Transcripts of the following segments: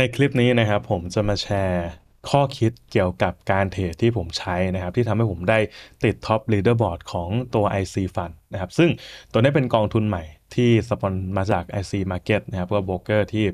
ในคลิปนี้นะครับ ผมจะมาแชร์ข้อคิดเกี่ยวกับการเทรดที่ผมใช้นะครับ ที่ทำให้ผมได้ติดท็อปลีดเดอร์บอร์ดของตัว IC Fund นะครับ ซึ่งตัวนี้เป็นกองทุนใหม่ที่สปอนมาจาก IC Market นะครับก็โบรกเกอร์ที่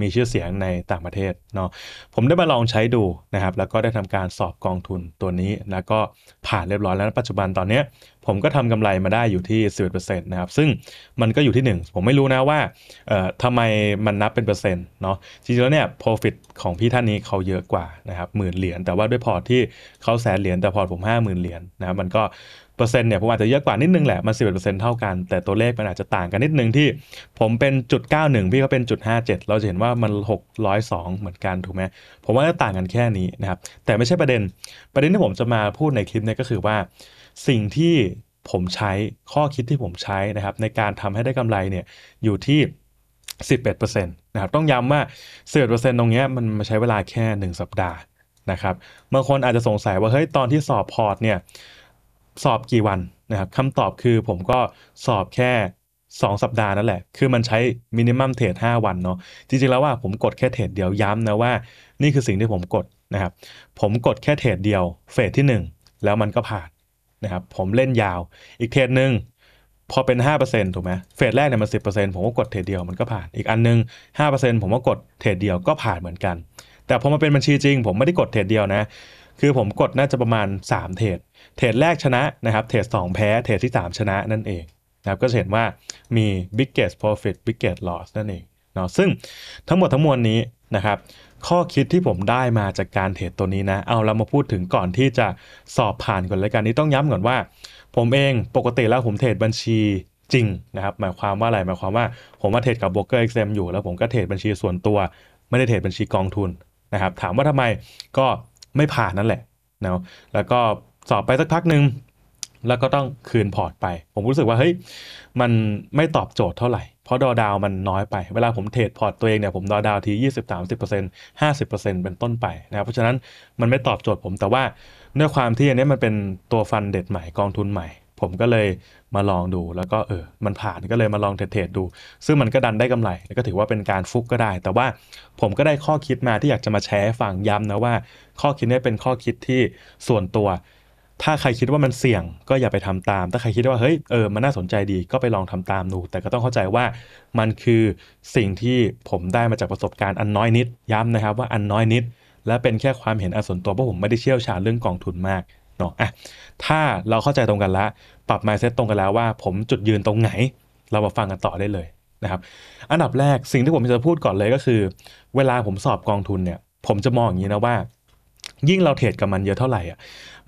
มีชื่อเสียงในต่างประเทศเนาะผมได้มาลองใช้ดูนะครับ แล้วก็ได้ทำการสอบกองทุนตัวนี้ แล้วก็ผ่านเรียบร้อยแล้วปัจจุบันตอนนี้ผมก็ทำกำไรมาได้อยู่ที่ 11%นะครับ ซึ่งมันก็อยู่ที่ 1 ผมไม่รู้นะว่าทำไมมันนับเป็นเปอร์เซ็นต์เนาะจริงๆ แล้วเนี่ย profit ของพี่ท่านนี้เขาเยอะกว่านะครับหมื่นเหรียญแต่ว่าด้วยพอร์ตที่เขาแสนเหรียญแต่พอร์ตผม 5 0,000เหรียญนะครับมันก็เปอร์เซ็นต์เนี่ยผมอาจจะเยอะกว่านิดนึงแหละมันสิบเอ็ดเปอร์เซ็นต์เท่ากัน แต่ตัวเลขมันอาจจะต่างกันนิดนึงที่ผมเป็นจุดเก้าหนึ่งพี่เขาเป็นจุดห้าเจ็ดเราจะเห็นว่ามันหกร้อยสองเหมือนกันถูกไหมผมว่าต่างกันแค่นี้นะครับแต่ไม่ใช่ประเด็นประเด็นที่ผมจะมาพูดในคลิปเนี่ยก็คือว่าสิ่งที่ผมใช้ข้อคิดที่ผมใช้นะครับในการทำให้ได้กำไรเนี่ยอยู่ที่11%นะครับต้องย้ำว่า11%ตรงนี้มันใช้เวลาแค่ 1 สัปดาห์นะครับบางคนอาจจะสงสัยว่าเฮ้ยตอนที่สอบพอร์ตเนี่ยสอบกี่วันนะครับคำตอบคือผมก็สอบแค่ 2 สัปดาห์นั่นแหละ คือมันใช้มินิมัมเทรด5วันเนาะจริงๆแล้วว่าผมกดแค่เทรดเดียวย้ำนะว่านี่คือสิ่งที่ผมกดนะครับผมกดแค่เทรดเดียวเฟสที่ 1 แล้วมันก็ผ่านนะครับผมเล่นยาว อีกเทรดหนึ่งพอเป็น 5%ถูกไหมเฟสแรกเนี่ยมันสิผมก็กดเทรดเดียวมันก็ผ่าน อีกอันนึง5%ผมก็กดเทรดเดียวก็ผ่านเหมือนกัน แต่พอมาเป็นบัญชีจริง ผมไม่ได้กดเทรดเดียวนะคือผมกดน่าจะประมาณ 3 เทรดเทรดแรกชนะนะครับ เทรด2แพ้ เทรดที่ 3 ชนะนั่นเองนะครับก็จะเห็นว่ามี biggest profit biggest loss นั่นเองเนาะซึ่งทั้งหมดทั้งมวลนี้นะครับข้อคิดที่ผมได้มาจากการเทรดตัวนี้นะ เอาเรามาพูดถึงก่อนที่จะสอบผ่านก่อนเลยกันนี้ ต้องย้ำก่อนว่า ผมเองปกติแล้วผมเทรดบัญชีจริงนะครับ หมายความว่าอะไรหมายความว่า ผมมาเทรดกับโบรกเกอร์เอ็กซอยู่ แล้วผมก็เทรดบัญชีส่วนตัวไม่ได้เทรดบัญชีกองทุนนะครับถามว่าทำไมก็ไม่ผ่านนั่นแหละนะแล้วก็สอบไปสักพักหนึ่ง แล้วก็ต้องคืนพอร์ตไป ผมรู้สึกว่าเฮ้ยมันไม่ตอบโจทย์เท่าไหร่เพราะดอดาวมันน้อยไปเวลาผมเทรดพอร์ตตัวเองเนี่ยผมดอดาวทียี่สิบสามสิบเปอร์เซ็นต์ห้าสิบเปอร์เซ็นต์เป็นต้นไปนะครับเพราะฉะนั้นมันไม่ตอบโจทย์ผม แต่ว่าด้วยความที่อันนี้มันเป็นตัวฟันเด็ดใหม่ กองทุนใหม่ผมก็เลยมาลองดูแล้วก็เออมันผ่านก็เลยมาลองเทรดดู ซึ่งมันก็ดันได้กำไรแล้วก็ถือว่าเป็นการฟุกก็ได้ แต่ว่าผมก็ได้ข้อคิดมาที่อยากจะมาแชร์ฟังย้ำนะว่าข้อคิดนี้เป็นข้อคิดที่ส่วนตัว ถ้าใครคิดว่ามันเสี่ยงก็อย่าไปทำตาม ถ้าใครคิดว่าเฮ้ยเออ มันน่าสนใจดีก็ไปลองทำตามดู แต่ก็ต้องเข้าใจว่ามันคือสิ่งที่ผมได้มาจากประสบการณ์อันน้อยนิดย้ำนะครับว่าอันน้อยนิด และเป็นแค่ความเห็นอันส่วนตัวเพราะผมไม่ได้เชี่ยวชาญเรื่องกองทุนมากเนาะอ่ะถ้าเราเข้าใจตรงกันแล้ว ปรับ mindset ตรงกันแล้วว่า ผมจุดยืนตรงไหน เรามาฟังกันต่อได้เลยนะครับอันดับแรกสิ่งที่ผมจะพูดก่อนเลยก็คือ เวลาผมสอบกองทุนเนี่ย ผมจะมองอย่างนี้นะว่า ยิ่งเราเทรดกับมันเยอะเท่าไหร่อ่ะ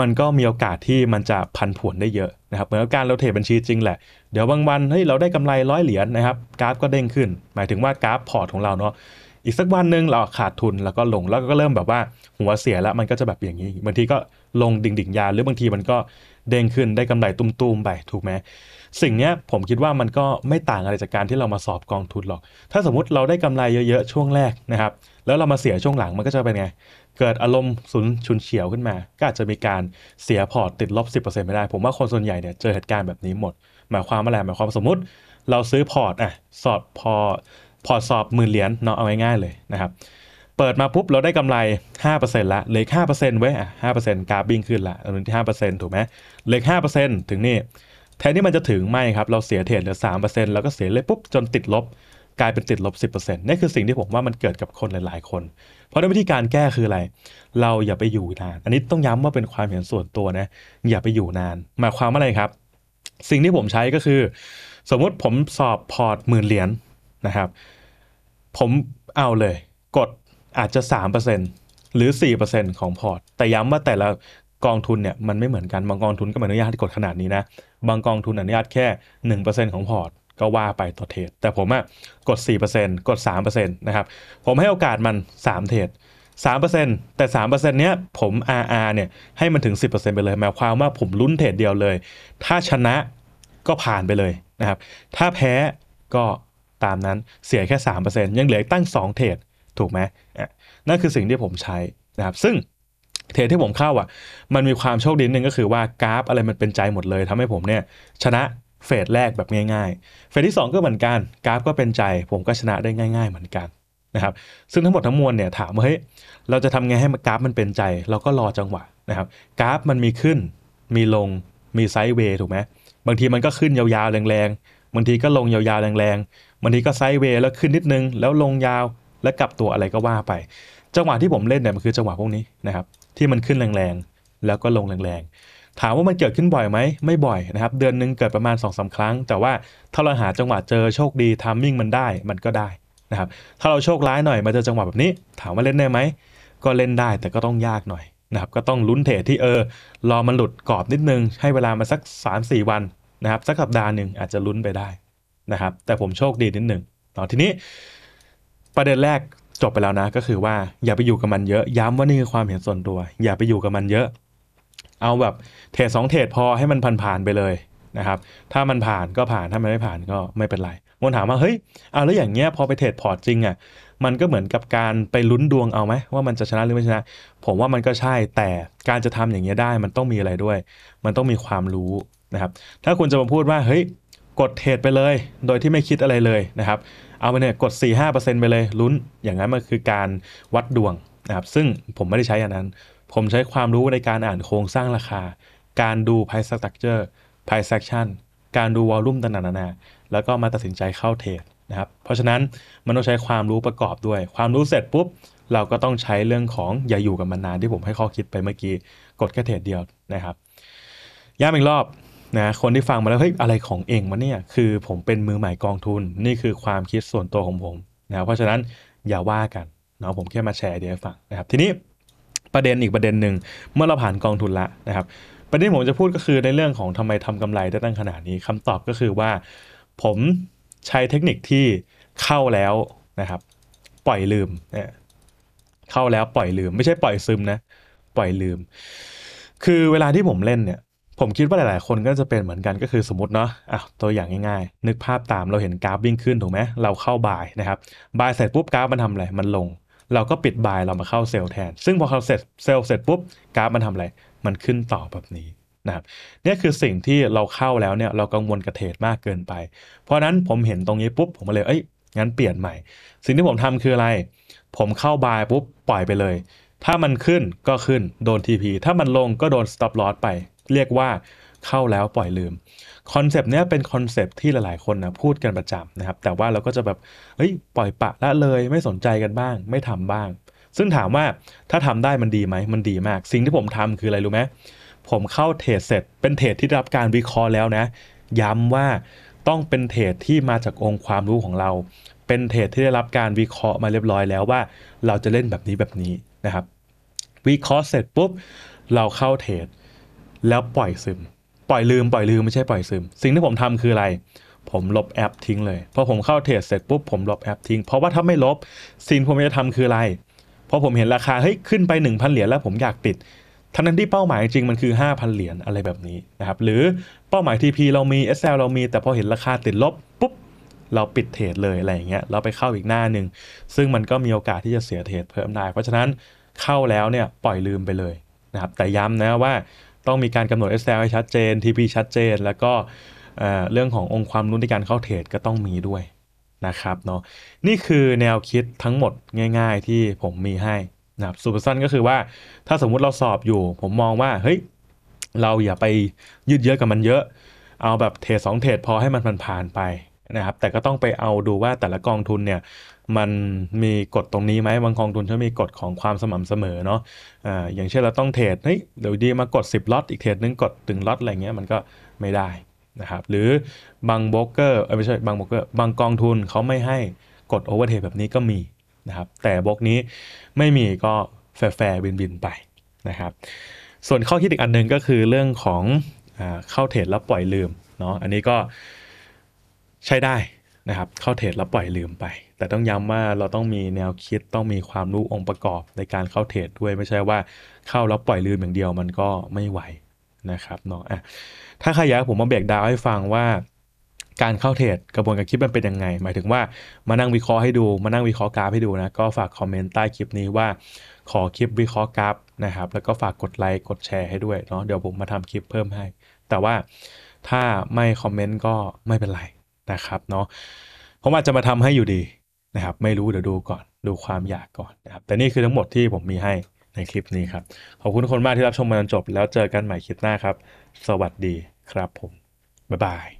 มันก็มีโอกาสที่มันจะพันผวนได้เยอะนะครับเหมือนกับการเราเทรดบัญชีจริงแหละ เดี๋ยวบางวันเฮ้ยเราได้กำไรร้อยเหรียญนะครับ กราฟก็เด้งขึ้น หมายถึงว่ากราฟพอร์ตของเราเนาะอีกสักวันหนึ่งเราขาดทุนแล้วก็ลงแล้วก็เริ่มแบบว่าหัวเสียแล้วมันก็จะแบบอย่างนี้บางทีก็ลงดิ่งดิ่งยาหรือบางทีมันก็เด้งขึ้นได้กำไรตุ้มๆไปถูกไหมสิ่งนี้ผมคิดว่ามันก็ไม่ต่างอะไรจากการที่เรามาสอบกองทุนหรอก ถ้าสมมติเราได้กำไรเยอะๆช่วงแรกนะครับแล้วเรามาเสียช่วงหลังมันก็จะเป็นไงเกิดอารมณ์สุนชุนเฉียวขึ้นมา ก็อาจจะมีการเสียพอร์ตติดลบ10%ไม่ได้ ผมว่าคนส่วนใหญ่เนี่ยเจอเหตุการณ์แบบนี้หมด หมายความว่าอะไรหมายความสมมติเราซื้อพอร์ตอ่ะสอบพอพอสอบหมื่นเหรียญเนาะเอาง่ายๆเลยนะครับ เปิดมาปุ๊บ เราได้กำไร 5%ละเลือห้าเปอร์เซ็นต์ไว้อ่ะห้าเปอร์เซ็นต์กราฟบิ้งขึ้นละอนที่ห้าเปอร์เซ็นต์ถูกไหมเลือห้าเปอร์เซ็นต์ถึงนี่ แทนที่มันจะถึงไม่ครับ เราเสียเทรดเหลือสามเปอร์เซ็นต์แล้วก็เสียเลยปุ๊บจนติดลบกลายเป็นติดลบสิบเปอร์เซ็นต์นี่คือสิ่งที่ผมว่ามันเกิดกับคนหลายๆคน เพราะนั้นวิธีการแก้คืออะไร เราอย่าไปอยู่นาน อันนี้ต้องย้ำว่าเป็นความเห็นส่วนตัวนะ อย่าไปอยู่นานหมายความว่าอะไรครับ สิ่งที่ผมใช้ก็คือ สมมติผมสอบพอร์ตหมื่นเหรียญนะครับ ผมเอาเลยกดอาจจะ 3%หรือ 4%ของพอร์ต แต่ย้ำว่าแต่ละกองทุนเนี่ยมันไม่เหมือนกันบางกองทุนก็อนุญาตให้กดขนาดนี้นะบางกองทุนอนุญาตแค่ 1%ของพอร์ต ก็ว่าไปต่อเทรดแต่ผมอะกด 4%กด3%นะครับผมให้โอกาสมัน3เทรด3%แต่3%เนี้ยผม RR เนี่ยให้มันถึง 10%ไปเลยหมายความว่าผมลุ้นเทรดเดียวเลย ถ้าชนะก็ผ่านไปเลยนะครับถ้าแพ้ก็ตามนั้นเสียแค่ 3%ยังเหลือตั้ง2เทรดถูกไหมนั่นคือสิ่งที่ผมใช้นะครับซึ่งเทรดที่ผมเข้าอ่ะมันมีความโชคดีนึงก็คือว่ากราฟ อะไรมันเป็นใจหมดเลย ทำให้ผมเนี่ยชนะเฟสแรกแบบง่ายๆเฟสที่2 ก็เหมือนกันกราฟก็เป็นใจ ผมก็ชนะได้ง่ายๆเหมือนกันนะครับซึ่งทั้งหมดทั้งมวลเนี่ยถามว่าเฮ้ยเราจะทำไงให้กราฟมันเป็นใจ เราก็รอจังหวะนะครับกราฟมันมีขึ้น มีลงมีไซด์เวย์ถูกไหมบางทีมันก็ขึ้นยาวๆแรงบางทีก็ลงยาวๆแรงๆบางทีก็ไซด์เวย์แล้วขึ้นนิดนึงแล้วลงยาวแล้วกลับตัวอะไรก็ว่าไป จังหวะที่ผมเล่นเนี่ยมันคือจังหวะพวกนี้นะครับที่มันขึ้นแรงๆ แล้วก็ลงแรงๆ ถามว่ามันเกิดขึ้นบ่อยไหมไม่บ่อยนะครับเดือนนึงเกิดประมาณ2อสาครั้ง แต่ว่าถ้าเราหาจังหวะเจอโชคดีทามมิ่งมันได้มันก็ได้นะครับถ้าเราโชคร้ายหน่อยมาเจอจังหวะแบบนี้ ถามว่าเล่นได้ไหมก็เล่นได้แต่ก็ต้องยากหน่อยนะครับก็ต้องลุ้นเทรดที่เออรอมันหลุดกรอบนิดนึงให้เวลามันสัก 3-4 วันนะครับสักสัปดาห์หนึ่งอาจจะลุ้นไปได้นะครับ แต่ผมโชคดีนิดหนึ่งต่อทีนี้ ประเด็นแรกจบไปแล้วนะ ก็คือว่าอย่าไปอยู่กับมันเยอะย้ำว่านี่คือความเห็นส่วนตัว อย่าไปอยู่กับมันเยอะ เอาแบบเทรดสองเทรดพอให้มันผ่านผ่านไปเลยนะครับ ถ้ามันผ่านก็ผ่านถ้ามันไม่ผ่านก็ไม่เป็นไรมนถามว่าเฮ้ยเอาแล้วอย่างเงี้ย พอไปเทรดพอร์ตจริงอะ่ะมันก็เหมือนกับการไปลุ้นดวงเอาไหมว่ามันจะชนะหรือไม่ชนะ ผมว่ามันก็ใช่แต่การจะทำอย่างเงี้ยได้ มันต้องมีอะไรด้วย มันต้องมีความรู้นะครับถ้าคุณจะมาพูดว่า เฮ้ย กดเทรดไปเลย โดยที่ไม่คิดอะไรเลยนะครับ เอาไปเนี่ย กด 4-5%ไปเลย ลุ้น อย่างนั้น มันคือการวัดดวงนะครับ ซึ่งผมไม่ได้ใช้อย่างนั้น ผมใช้ความรู้ในการอ่านโครงสร้างราคา การดู price structure price action การดู volume ต่างๆนานาแล้วก็มาตัดสินใจเข้าเทรดนะครับ เพราะฉะนั้นมันต้องใช้ความรู้ประกอบด้วย ความรู้เสร็จปุ๊บ เราก็ต้องใช้เรื่องของอย่าอยู่กับมันนานที่ผมให้ข้อคิดไปเมื่อกี้ กดแค่เทรดเดียวนะครับย้ำอีกรอบนะคนที่ฟังมาแล้วเฮ้ยอะไรของเองมาเนี่ยคือผมเป็นมือใหม่กองทุนนี่คือความคิดส่วนตัวของผมนะเพราะฉะนั้นอย่าว่ากันเนาะผมแค่มาแชร์เดี๋ยวฟังนะครับทีนี้ประเด็นอีกประเด็นหนึ่ง เมื่อเราผ่านกองทุนละนะครับประเด็นผมจะพูดก็คือในเรื่องของทำไมทำกำไรได้ตั้งขนาดนี้ คำตอบก็คือว่าผมใช้เทคนิคที่เข้าแล้วนะครับ ปล่อยลืมเข้าแล้วปล่อยลืม ไม่ใช่ปล่อยซึมนะปล่อยลืม คือเวลาที่ผมเล่นเนี่ยผมคิดว่าหลายๆคนก็จะเป็นเหมือนกัน ก็คือสมมติเนาะอ่ะตัวอย่างง่ายๆ นึกภาพตามเราเห็นกราฟวิ่งขึ้นถูกไหมเราเข้าบายนะครับบายเสร็จปุ๊บกราฟมันทำอะไร มันลง เราก็ปิดบายเรามาเข้าเซลล์แทน ซึ่งพอเราเสร็จเซลล์เสร็จปุ๊บ กราฟมันทำอะไร มันขึ้นต่อแบบนี้นะครับนี่คือสิ่งที่เราเข้าแล้วเนี่ย เรากังวลกระเทดมากเกินไป เพราะนั้นผมเห็นตรงนี้ปุ๊บ ผมเลย เอ้ย งั้นเปลี่ยนใหม่ สิ่งที่ผมทำคืออะไร ผมเข้าบายปุ๊บปล่อยไปเลย ถ้ามันขึ้นก็ขึ้น โดน TP ถ้ามันลงก็โดน stop loss ไปเรียกว่าเข้าแล้วปล่อยลืมคอนเซปต์เนี้ยเป็นคอนเซปต์ที่หลายๆคนนะพูดกันประจำนะครับ แต่ว่าเราก็จะแบบเฮ้ยปล่อยปะละเลยไม่สนใจกันบ้าง ไม่ทำบ้าง ซึ่งถามว่าถ้าทำได้มันดีไหมมันดีมากสิ่งที่ผมทำคืออะไรรู้ไหมผมเข้าเทรดเสร็จ เป็นเทรดที่รับการวิเคราะห์แล้วนะ ย้ำว่าต้องเป็นเทรดที่มาจากองค์ความรู้ของเรา เป็นเทรดที่ได้รับการวิเคราะห์มาเรียบร้อย แล้วว่า เราจะเล่นแบบนี้แบบนี้นะครับ วิเคราะห์เสร็จปุ๊บเราเข้าเทรดแล้วปล่อยซึม ปล่อยลืมปล่อยลืมไม่ใช่ปล่อยซึม สิ่งที่ผมทำคืออะไร ผมลบแอปทิ้งเลยพอผมเข้าเทรดเสร็จปุ๊บผมลบแอปทิ้ง เพราะว่าถ้าไม่ลบสิ่งผมจะทำคืออะไรพอผมเห็นราคาเฮ้ยขึ้นไป1,000 เหรียญแล้วผมอยากปิดทั้งนั้นที่เป้าหมายจริงมันคือ5,000เหรียญอะไรแบบนี้นะครับหรือเป้าหมาย TP เรามี SL เรามี แต่พอเห็นราคาติดลบปุ๊บเราปิดเทรดเลยอะไรอย่างเงี้ยเราไปเข้าอีกหน้าหนึ่งซึ่งมันก็มีโอกาสที่จะเสียเทรดเพิ่มได้เพราะฉะนั้นเข้าแล้วเนี่ยปล่อยลืมไปเลยนะครับแต่ย้ำนะว่าต้องมีการกำหนด SL ให้ชัดเจน TP ชัดเจน แล้วก็เรื่องขององค์ความรู้ในการเข้าเทรดก็ต้องมีด้วยนะครับเนาะ นี่คือแนวคิดทั้งหมดง่ายๆที่ผมมีให้นะครับสุดสั้นก็คือว่าถ้าสมมุติเราสอบอยู่ผมมองว่าเฮ้ยเราอย่าไปยืดเยอะกับมันเยอะ เอาแบบเทรดสองเทรดพอให้มันผ่านไปนะครับแต่ก็ต้องไปเอาดูว่าแต่ละกองทุนเนี่ยมันมีกฎตรงนี้ไหมบางกองทุนจะมีกฎของความสม่ำเสมอเนาะอ่าอย่างเช่นเราต้องเทรดเฮ้ยเดี๋ยวดีมากด 10ล็อตอีกเทรดนึงกดถึงล็อตอะไรเงี้ยมันก็ไม่ได้นะครับหรือบางลบอกเกอร์ไม่ใช่บางลบอกเกอร์บางกองทุนเขาไม่ให้กดโอเวอร์เทรดแบบนี้ก็มีนะครับแต่บล็อกนี้ไม่มีก็แฟร์บินบินไปนะครับส่วนข้อคิดอีกอันนึงก็คือเรื่องของเข้าเทรดแล้วปล่อยลืมเนาะอันนี้ก็ใช้ได้นะครับเข้าเทรดแล้วปล่อยลืมไป แต่ต้องย้ำว่าเราต้องมีแนวคิด ต้องมีความรู้องค์ประกอบในการเข้าเทรดด้วยไม่ใช่ว่าเข้าแล้วปล่อยลืมอย่างเดียวมันก็ไม่ไหวนะครับเนาะอ่ะถ้าใครอยากผมมาเบรกดาวให้ฟังว่าการเข้าเทรดกระบวนการคิดมันเป็นยังไง หมายถึงว่ามานั่งวิเคราะห์ให้ดูมานั่งวิเคราะห์กราฟให้ดูนะก็ฝากคอมเมนต์ใต้คลิปนี้ว่าขอคลิปวิเคราะห์กราฟนะครับ แล้วก็ฝากกดไลค์กดแชร์ให้ด้วยเนาะเดี๋ยวผมมาทำคลิปเพิ่มให้แต่ว่าถ้าไม่คอมเมนต์ก็ไม่เป็นไรนะครับเนาะผมอาจจะมาทำให้อยู่ดีนะครับ ไม่รู้เดี๋ยวดูก่อน ดูความอยากก่อนนะครับแต่นี่คือทั้งหมดที่ผมมีให้ในคลิปนี้ครับ ขอบคุณคนมากที่รับชมมาจนจบ แล้วเจอกันใหม่คลิปหน้าครับ สวัสดีครับผม บ๊ายบาย